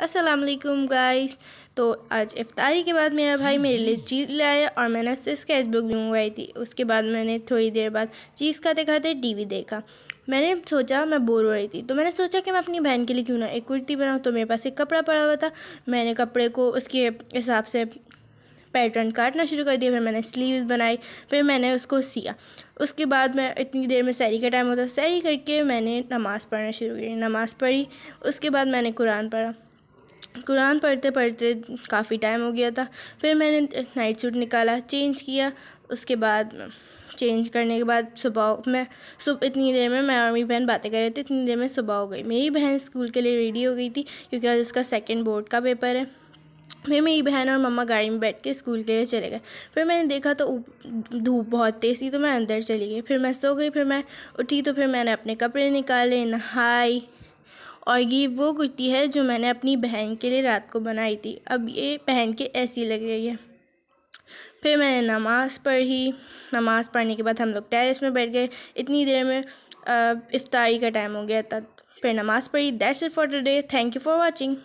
Aslam guys तो आज इफ्तारी के बाद मेरा भाई मेरे लिए चीज़ लाया और मैंने उससे स्केच बुक भी मंगवाई थी उसके बाद मैंने थोड़ी देर बाद चीज़ खाते खाते टीवी देखा मैंने सोचा मैं बोर हो रही थी तो मैंने सोचा कि मैं अपनी बहन के लिए क्यों ना एक कुर्ती बनाऊँ तो मेरे पास एक कपड़ा पड़ा हुआ था मैंने कपड़े को उसके हिसाब से पैटर्न काटना शुरू कर दिया फिर मैंने स्लीव्स बनाई फिर मैंने उसको सिया उसके बाद मैं इतनी देर में सैरी का टाइम होता सैरी करके मैंने नमाज़ पढ़ना शुरू की नमाज़ पढ़ी उसके बाद मैंने कुरान पढ़ा कुरान पढ़ते पढ़ते काफ़ी टाइम हो गया था फिर मैंने नाइट सूट निकाला चेंज किया उसके बाद चेंज करने के बाद सुबह मैं सुबह इतनी देर में मैं और मेरी बहन बातें कर रहे थे इतनी देर में सुबह हो गई मेरी बहन स्कूल के लिए रेडी हो गई थी क्योंकि आज उसका सेकेंड बोर्ड का पेपर है फिर मेरी बहन और मम्मा गाड़ी में बैठ के स्कूल के लिए चले गए फिर मैंने देखा तो धूप बहुत तेज़ थी तो मैं अंदर चली गई फिर मैं सो गई फिर मैं उठी तो फिर मैंने अपने कपड़े निकाले नहाई और ये वो कुर्ती है जो मैंने अपनी बहन के लिए रात को बनाई थी अब ये पहन के ऐसी लग रही है फिर मैंने नमाज़ पढ़ी नमाज़ पढ़ने के बाद हम लोग टेरिस में बैठ गए इतनी देर में इफ्तारी का टाइम हो गया था फिर नमाज़ पढ़ी that's it for today thank you for watching